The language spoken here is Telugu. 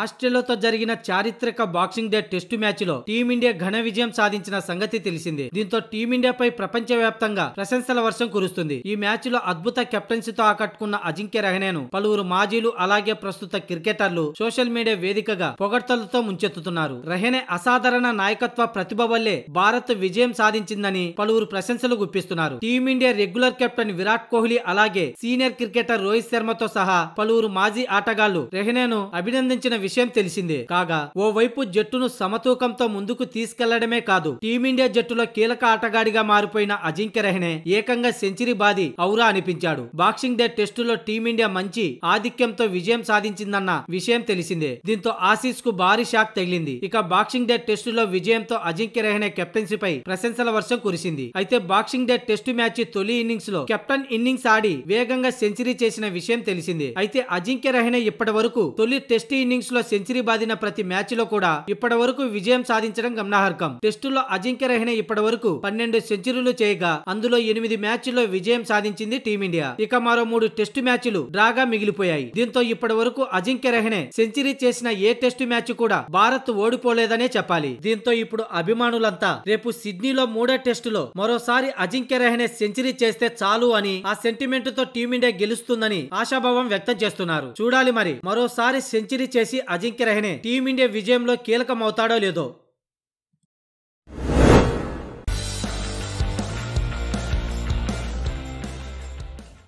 ఆస్ట్రేలియాతో జరిగిన చారిత్రక బాక్సింగ్ డే టెస్టు మ్యాచ్లో టీమిండియా ఘన విజయం సాధించిన సంగతి తెలిసిందే దీంతో టీమిండియాపై ప్రపంచవ్యాప్తంగా ప్రశంసల వర్షం కురుస్తుంది ఈ మ్యాచ్లో అద్భుత కెప్టెన్సీతో ఆకట్టుకున్న అజింక్య రహనేను పలువురు మాజీలు అలాగే ప్రస్తుత క్రికెటర్లు సోషల్ మీడియా వేదికగా పొగడ్తలతో ముంచెత్తుతున్నారు రహనే అసాధారణ నాయకత్వ ప్రతిభ వల్లే భారత్ విజయం సాధించిందని పలువురు ప్రశంసలు గుప్పిస్తున్నారు team India regular captain Virat Kohli అలాగే సీనియర్ క్రికెటర్ రోహిత్ శర్మతో సహా పలువురు మాజీ ఆటగాళ్లు రెహనేను అభినందించిన చేసిన విషయం తెలిసిందే కాగా ఓవైపు జట్టును సమతూకంతో ముందుకు తీసుకెళ్లడమే కాదు టీమిండియా జట్టులో కీలక ఆటగాడిగా మారిపోయిన అజింక్య రహనే ఏకంగా సెంచరీ బాది ఔరా అనిపించాడు బాక్సింగ్ డే టెస్టులో టీమిండియా మంచి ఆధిక్యంతో విజయం సాధించిందన్న విషయం తెలిసిందే దీంతో ఆసీస్ కు భారీ షాక్ తగిలింది ఇక బాక్సింగ్ డే టెస్టులో విజయంతో అజింక్య కెప్టెన్సీ పై ప్రశంసల వర్షం కురిసింది అయితే బాక్సింగ్ డే టెస్టు మ్యాచ్ తొలి ఇన్నింగ్స్ లో కెప్టెన్ ఇన్నింగ్స్ ఆడి వేగంగా సెంచరీ చేసిన విషయం తెలిసింది అయితే అజింక్య రహనే ఇప్పటి వరకు తొలి టెస్ట్ ఇన్నింగ్స్ ఇన్నింగ్స్లో సెంచరీ బాదిన ప్రతి మ్యాచ్లో కూడా ఇప్పటి వరకు విజయం సాధించడం గమనార్హం టెస్టుల్లో అజింక్య రహనే ఇప్పటి వరకు పన్నెండు సెంచరీలు చేయగా అందులో ఎనిమిది మ్యాచ్ల్లో విజయం సాధించింది టీమిండియా ఇక మరో మూడు టెస్టు మ్యాచ్లు డ్రాగా మిగిలిపోయాయి దీంతో ఇప్పటి వరకు అజింక్య రహనే సెంచరీ చేసిన ఏ టెస్టు మ్యాచ్ కూడా భారత్ ఓడిపోలేదనే చెప్పాలి దీంతో ఇప్పుడు అభిమానులంతా రేపు సిడ్నీలో మూడో టెస్టులో మరోసారి అజింక్య రహనే సెంచరీ చేస్తే చాలు అని ఆ సెంటిమెంట్ తో టీమిండియా గెలుస్తుందని ఆశాభావం వ్యక్తం చేస్తున్నారు చూడాలి మరి మరోసారి సెంచరీ చేసి చేసి అజింక్య రహనే టీమిండియా విజయంలో కీలకమవుతాడో లేదో